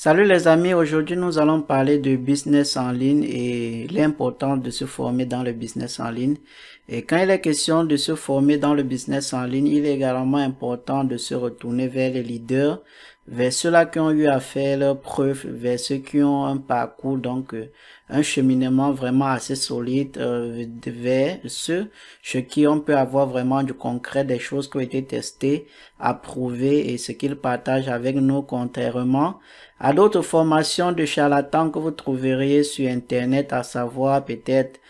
Salut les amis, aujourd'hui nous allons parler de business en ligne et l'importance de se former dans le business en ligne. Et quand il est question de se former dans le business en ligne, il est également important de se retourner vers les leaders, vers ceux-là qui ont eu à faire leurs preuves, vers ceux qui ont un parcours donc euh, un cheminement vraiment assez solide euh, vers ceux chez qui on peut avoir vraiment du concret, des choses qui ont été testées, approuvées et ce qu'ils partagent avec nous contrairement à d'autres formations de charlatans que vous trouveriez sur Internet, à savoir peut-être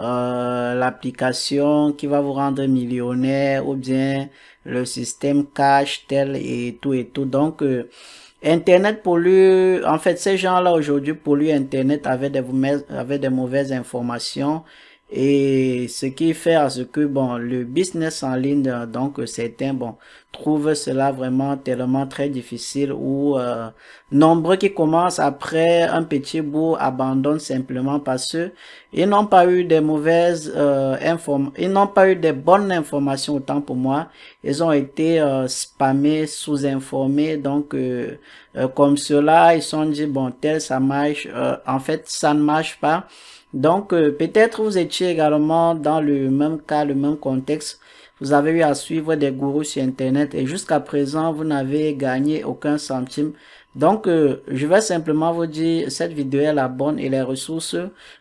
euh, l'application qui va vous rendre millionnaire ou bien le système cash tel et tout et tout. Donc, euh, Internet pour lui, en fait, ces gens-là aujourd'hui, pour lui, Internet avec des, des mauvaises informations et ce qui fait à ce que bon le business en ligne euh, donc euh, certains bon trouvent cela vraiment tellement très difficile ou euh, nombreux qui commencent après un petit bout abandonnent simplement parce que ils n'ont pas eu des mauvaises euh, ils n'ont pas eu des bonnes informations autant pour moi ils ont été euh, spammés sous informés donc comme cela ils sont dit bon tel ça marche en fait ça ne marche pas donc, euh, peut-être vous étiez également dans le même cas, le même contexte. Vous avez eu à suivre des gourous sur Internet et jusqu'à présent, vous n'avez gagné aucun centime. Donc, euh, je vais simplement vous dire, cette vidéo est la bonne et les ressources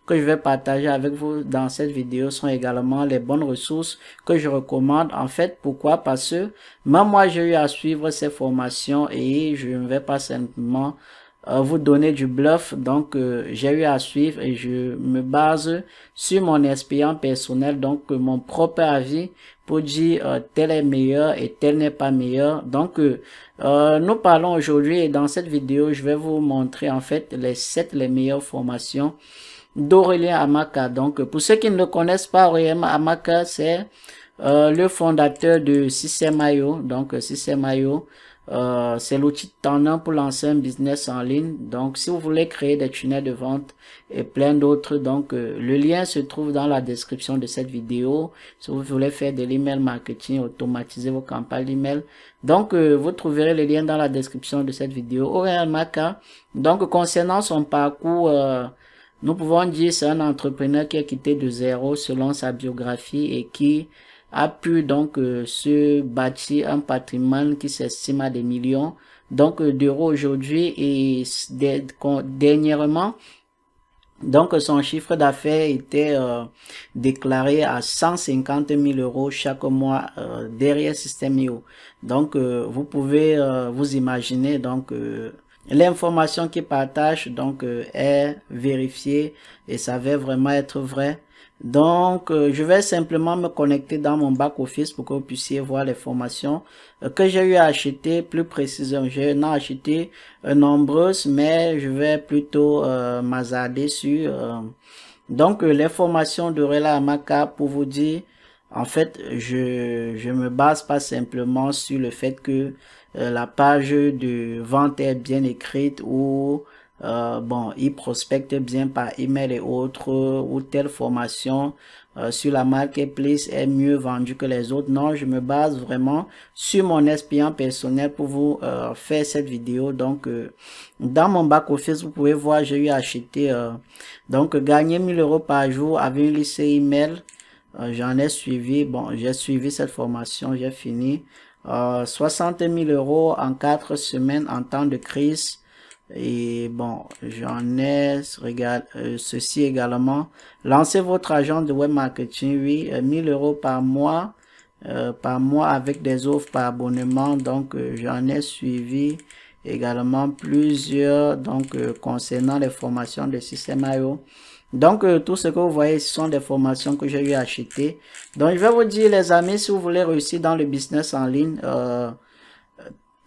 que je vais partager avec vous dans cette vidéo sont également les bonnes ressources que je recommande. En fait, pourquoi Parce que même moi, j'ai eu à suivre ces formations et je ne vais pas simplement vous donner du bluff. Donc, euh, j'ai eu à suivre et je me base sur mon expérience personnelle, donc euh, mon propre avis pour dire euh, tel est meilleur et tel n'est pas meilleur. Donc, nous parlons aujourd'hui et dans cette vidéo, je vais vous montrer en fait les sept les meilleures formations d'Aurélien Amaka. Donc, pour ceux qui ne connaissent pas, Aurélien Amaka, c'est le fondateur de Maillot Donc, I.O., euh, c'est l'outil tendant pour lancer un business en ligne. Donc, si vous voulez créer des tunnels de vente et plein d'autres, donc euh, le lien se trouve dans la description de cette vidéo. Si vous voulez faire de l'email marketing, automatiser vos campagnes d'email, donc euh, vous trouverez le lien dans la description de cette vidéo. Maka. Donc, concernant son parcours. nous pouvons dire c'est un entrepreneur qui a quitté de zéro selon sa biographie et qui a pu donc euh, se bâtir un patrimoine qui s'estime à des millions donc euh, d'euros aujourd'hui et dernièrement donc son chiffre d'affaires était euh, déclaré à 150 000 euros chaque mois derrière Système IO. Donc vous pouvez vous imaginer donc l'information qu'il partage donc est vérifiée et ça va vraiment être vrai. Donc, euh, je vais simplement me connecter dans mon back-office pour que vous puissiez voir les formations euh, que j'ai eu à acheter, plus précisément. J'ai en acheté euh, nombreuses, mais je vais plutôt m'azarder sur... donc, les formations de Rela Amaka pour vous dire, en fait, je je me base pas simplement sur le fait que la page de vente est bien écrite ou euh, bon, ils prospectent bien par email et autres, euh, ou telle formation euh, sur la marketplace est mieux vendue que les autres. Non, je me base vraiment sur mon expérience personnel pour vous faire cette vidéo. Donc, dans mon back-office, vous pouvez voir, j'ai eu acheté, donc, gagner 1000 euros par jour avec une liste email. J'en ai suivi, bon, j'ai suivi cette formation, j'ai fini. 60 000 euros en 4 semaines en temps de crise et bon j'en ai regarde euh, ceci également lancez votre agent de web marketing oui 1000 euh, euros par mois euh, par mois avec des offres par abonnement donc j'en ai suivi également plusieurs donc concernant les formations de système IO e donc tout ce que vous voyez ce sont des formations que j'ai eu donc je vais vous dire les amis si vous voulez réussir dans le business en ligne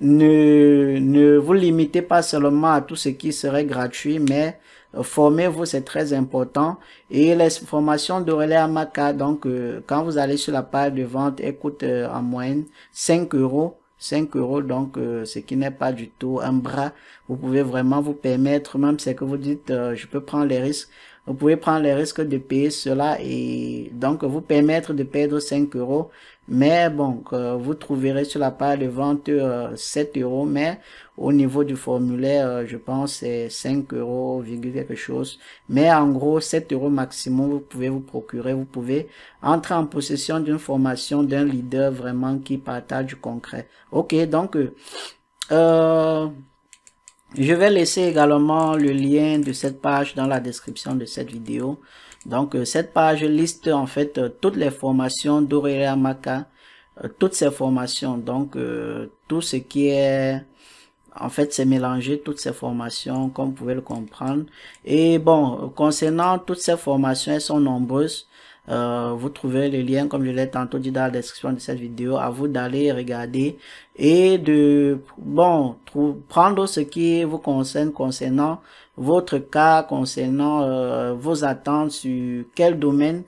ne, ne vous limitez pas seulement à tout ce qui serait gratuit, mais formez-vous, c'est très important. Et les formations de relais à Maca, donc euh, quand vous allez sur la page de vente, elle coûte euh, en moyenne 5 euros. 5 euros, donc euh, ce qui n'est pas du tout un bras. Vous pouvez vraiment vous permettre, même si que vous dites, je peux prendre les risques. Vous pouvez prendre les risques de payer cela et donc vous permettre de perdre 5 euros. Mais bon, vous trouverez sur la page de vente 7 euh, euros, mais au niveau du formulaire, euh, je pense c'est 5 euros, quelque chose. Mais en gros, 7 euros maximum, vous pouvez vous procurer, vous pouvez entrer en possession d'une formation d'un leader vraiment qui partage du concret. Ok, donc... Euh, je vais laisser également le lien de cette page dans la description de cette vidéo. Donc, euh, cette page liste en fait euh, toutes les formations d'Aurélia Maka, euh, toutes ces formations, donc tout ce qui est en fait, c'est mélanger toutes ces formations, comme vous pouvez le comprendre. Et bon, concernant toutes ces formations, elles sont nombreuses. Euh, vous trouvez les liens, comme je l'ai tantôt dit dans la description de cette vidéo, à vous d'aller regarder et de, bon, prendre ce qui vous concerne concernant votre cas, concernant euh, vos attentes sur quel domaine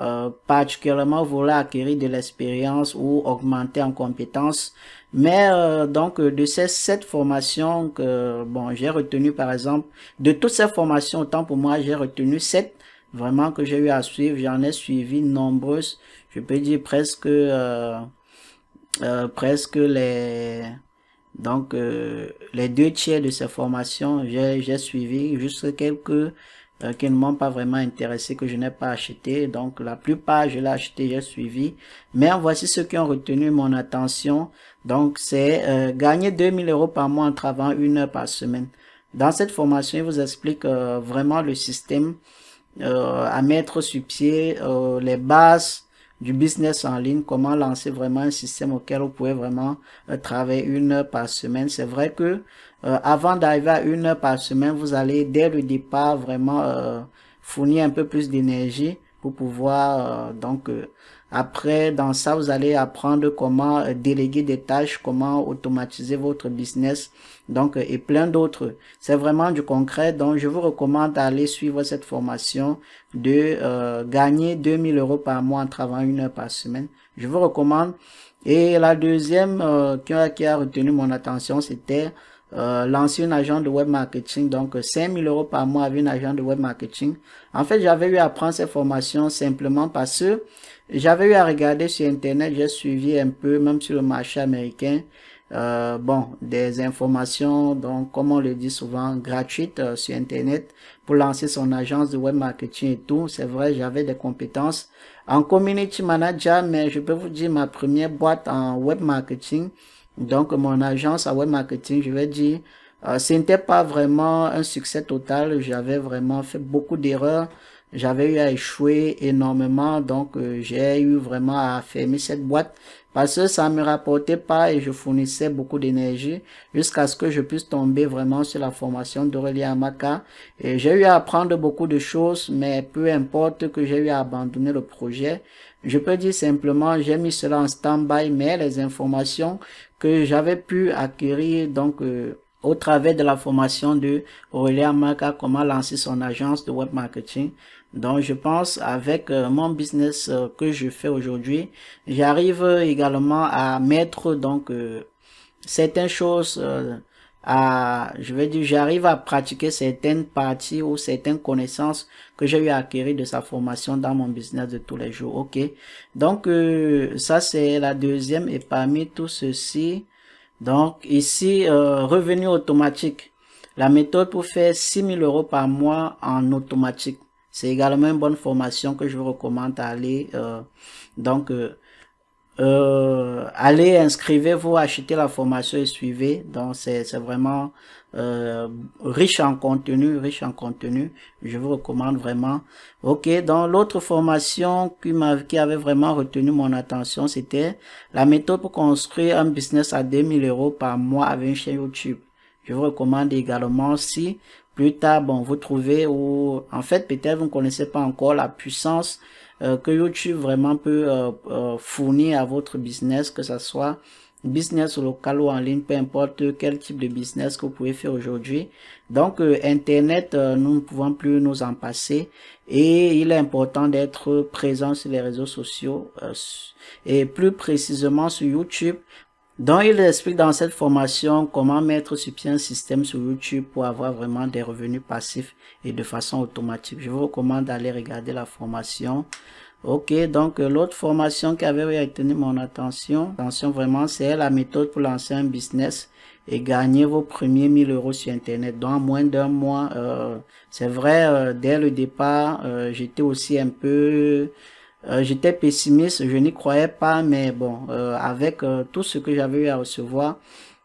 euh, particulièrement particulièrement voulez acquérir de l'expérience ou augmenter en compétences. Mais donc de ces sept formations que bon j'ai retenu par exemple de toutes ces formations autant pour moi j'ai retenu sept vraiment que j'ai eu à suivre. J'en ai suivi nombreuses, je peux dire presque, euh, euh, presque les, donc euh, les deux tiers de ces formations, j'ai suivi juste quelques euh, qui ne m'ont pas vraiment intéressé, que je n'ai pas acheté. Donc la plupart, je l'ai acheté, j'ai suivi. Mais voici ceux qui ont retenu mon attention. Donc c'est euh, gagner 2000 euros par mois en travaillant une heure par semaine. Dans cette formation, il vous explique euh, vraiment le système euh, à mettre sur pied euh, les bases du business en ligne, comment lancer vraiment un système auquel vous pouvez vraiment euh, travailler une heure par semaine. C'est vrai que avant d'arriver à une heure par semaine, vous allez dès le départ vraiment fournir un peu plus d'énergie pour pouvoir donc après, dans ça, vous allez apprendre comment euh, déléguer des tâches, comment automatiser votre business, donc, euh, et plein d'autres. C'est vraiment du concret. Donc, je vous recommande d'aller suivre cette formation de euh, gagner 2000 euros par mois en travaillant une heure par semaine. Je vous recommande. Et la deuxième euh, qui, a, retenu mon attention, c'était euh, lancer une agent de web marketing, donc 5000 euros par mois avec une agent de web marketing. En fait, j'avais eu à prendre cette formation simplement parce que j'avais eu à regarder sur Internet, j'ai suivi un peu, même sur le marché américain, euh, bon, des informations, donc comme on le dit souvent, gratuites euh, sur Internet pour lancer son agence de web marketing et tout. C'est vrai, j'avais des compétences en community manager, mais je peux vous dire ma première boîte en web marketing, donc mon agence à web marketing, je vais dire, euh, ce n'était pas vraiment un succès total. J'avais vraiment fait beaucoup d'erreurs j'avais eu à échouer énormément, donc euh, j'ai eu vraiment à fermer cette boîte parce que ça me rapportait pas et je fournissais beaucoup d'énergie jusqu'à ce que je puisse tomber vraiment sur la formation d'Aurélien Amaka. Et j'ai eu à apprendre beaucoup de choses, mais peu importe que j'ai eu à abandonner le projet. Je peux dire simplement, j'ai mis cela en stand-by, mais les informations que j'avais pu acquérir, donc, euh, au travers de la formation de Aurélia Marca, comment lancer son agence de web marketing. Donc, je pense avec euh, mon business euh, que je fais aujourd'hui, j'arrive également à mettre donc euh, certaines choses à, je vais dire, j'arrive à pratiquer certaines parties ou certaines connaissances que j'ai eu à acquérir de sa formation dans mon business de tous les jours. Ok. Donc, ça, c'est la deuxième. Et parmi tout ceci, donc ici, euh, revenu automatique. La méthode pour faire 6000 euros par mois en automatique. C'est également une bonne formation que je vous recommande à aller. Euh, donc, euh, euh, allez, inscrivez-vous, achetez la formation et suivez. Donc, c'est vraiment euh, riche en contenu, riche en contenu. Je vous recommande vraiment. Ok, dans l'autre formation qui, qui avait vraiment retenu mon attention, c'était la méthode pour construire un business à 2000 euros par mois avec une chaîne YouTube. Je vous recommande également si plus tard, bon, vous trouvez ou en fait peut-être vous ne connaissez pas encore la puissance euh, que YouTube vraiment peut euh, euh, fournir à votre business, que ce soit business local ou en ligne, peu importe quel type de business que vous pouvez faire aujourd'hui. Donc, Internet, nous ne pouvons plus nous en passer et il est important d'être présent sur les réseaux sociaux et plus précisément sur YouTube donc, il explique dans cette formation comment mettre sur pied un système sur YouTube pour avoir vraiment des revenus passifs et de façon automatique. Je vous recommande d'aller regarder la formation. Ok, donc euh, l'autre formation qui avait retenu mon attention, attention vraiment, c'est la méthode pour lancer un business et gagner vos premiers 1000 euros sur Internet. Dans moins d'un mois, euh, c'est vrai, euh, dès le départ, j'étais aussi un peu euh, j'étais pessimiste, je n'y croyais pas, mais bon, euh, avec euh, tout ce que j'avais eu à recevoir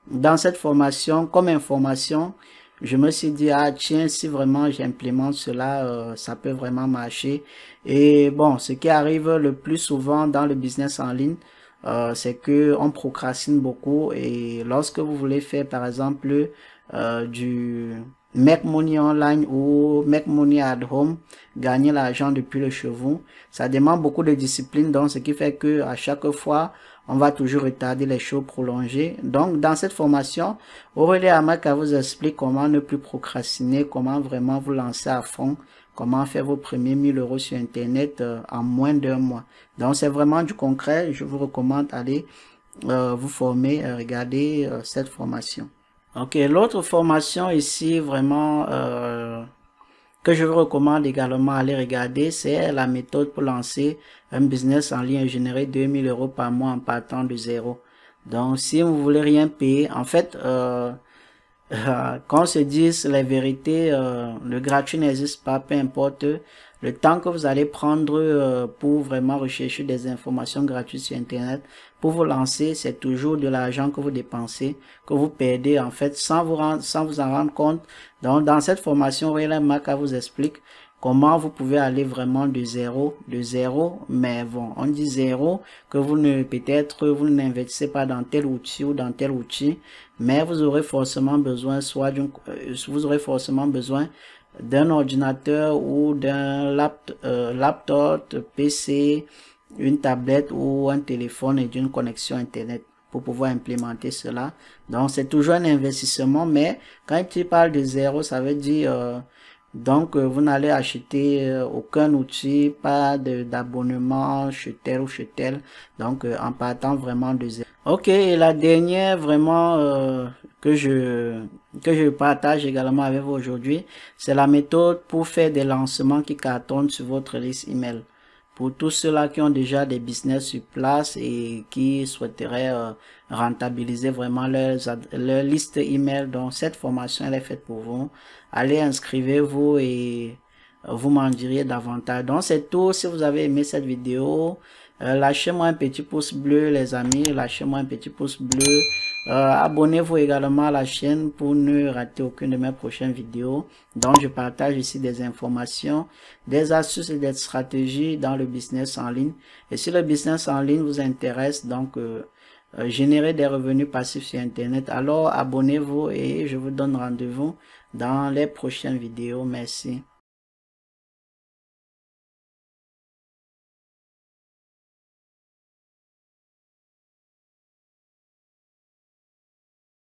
dans cette formation, comme information, je me suis dit, ah tiens, si vraiment j'implémente cela, ça peut vraiment marcher. Et bon, ce qui arrive le plus souvent dans le business en ligne, c'est que on procrastine beaucoup et lorsque vous voulez faire par exemple du make money online ou make money at home, gagner l'argent depuis le cheveu. Ça demande beaucoup de discipline, donc ce qui fait que à chaque fois, on va toujours retarder les choses prolongées. Donc, dans cette formation, Aurélie Amaka vous explique comment ne plus procrastiner, comment vraiment vous lancer à fond, comment faire vos premiers 1000 euros sur Internet euh, en moins d'un mois. Donc, c'est vraiment du concret. Je vous recommande d'aller euh, vous former, euh, regarder cette formation. Ok, l'autre formation ici vraiment euh, que je vous recommande également à aller regarder, c'est la méthode pour lancer un business en ligne et générer 2000 euros par mois en partant de zéro. Donc si vous voulez rien payer, en fait, euh, euh quand on se dit les vérités, euh, le gratuit n'existe pas, peu importe, le temps que vous allez prendre euh, pour vraiment rechercher des informations gratuites sur Internet, pour vous lancer, c'est toujours de l'argent que vous dépensez, que vous perdez en fait sans vous, sans vous en rendre compte. Donc dans cette formation, Marc Maca vous explique comment vous pouvez aller vraiment de zéro, de zéro, mais bon, on dit zéro, que vous ne, peut-être, vous n'investissez pas dans tel outil ou dans tel outil, mais vous aurez forcément besoin soit d'une, euh, vous aurez forcément besoin d'un ordinateur ou d'un euh, laptop, PC, une tablette ou un téléphone et d'une connexion Internet pour pouvoir implémenter cela. Donc c'est toujours un investissement, mais quand tu parles de zéro, ça veut dire euh, donc, euh, vous n'allez acheter euh, aucun outil, pas d'abonnement, tel ou tel. Donc, euh, en partant vraiment de zéro. Ok, et la dernière vraiment que je que je partage également avec vous aujourd'hui, c'est la méthode pour faire des lancements qui cartonnent sur votre liste email pour tous ceux-là qui ont déjà des business sur place et qui souhaiteraient euh, rentabiliser vraiment leur liste email. Donc cette formation elle est faite pour vous. Allez inscrivez-vous et vous m'en diriez davantage. Donc c'est tout. Si vous avez aimé cette vidéo, euh, lâchez-moi un petit pouce bleu, les amis. Lâchez-moi un petit pouce bleu. Euh, abonnez-vous également à la chaîne pour ne rater aucune de mes prochaines vidéos. Donc, je partage ici des informations, des astuces et des stratégies dans le business en ligne. Et si le business en ligne vous intéresse, donc... Euh, générer des revenus passifs sur Internet. Alors abonnez-vous et je vous donne rendez-vous dans les prochaines vidéos. Merci.